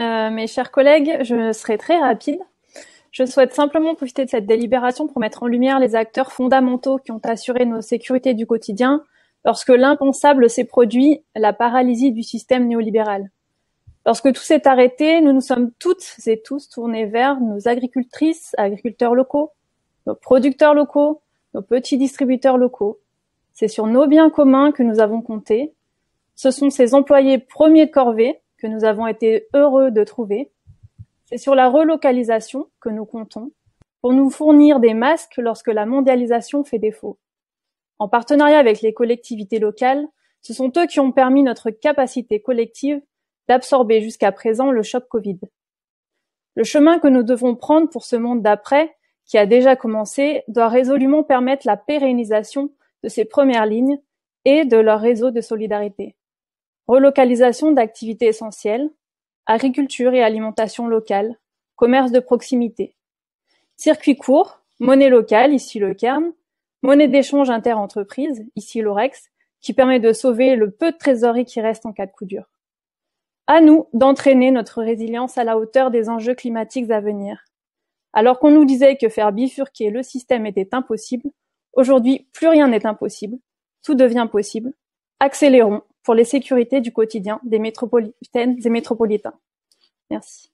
Euh, mes chers collègues, je serai très rapide. Je souhaite simplement profiter de cette délibération pour mettre en lumière les acteurs fondamentaux qui ont assuré nos sécurités du quotidien lorsque l'impensable s'est produit, la paralysie du système néolibéral. Lorsque tout s'est arrêté, nous nous sommes toutes et tous tournés vers nos agricultrices, agriculteurs locaux, nos producteurs locaux, nos petits distributeurs locaux. C'est sur nos biens communs que nous avons compté. Ce sont ces employés premiers de que nous avons été heureux de trouver, c'est sur la relocalisation que nous comptons pour nous fournir des masques lorsque la mondialisation fait défaut. En partenariat avec les collectivités locales, ce sont eux qui ont permis notre capacité collective d'absorber jusqu'à présent le choc Covid. Le chemin que nous devons prendre pour ce monde d'après, qui a déjà commencé, doit résolument permettre la pérennisation de ces premières lignes et de leur réseau de solidarité. Relocalisation d'activités essentielles, agriculture et alimentation locale, commerce de proximité. circuit court, monnaie locale, ici le CERN, monnaie d'échange inter-entreprise, ici l'Orex, qui permet de sauver le peu de trésorerie qui reste en cas de coup dur. À nous d'entraîner notre résilience à la hauteur des enjeux climatiques à venir. Alors qu'on nous disait que faire bifurquer le système était impossible, aujourd'hui plus rien n'est impossible, tout devient possible. Accélérons pour les sécurités du quotidien des métropolitaines et métropolitains. Merci.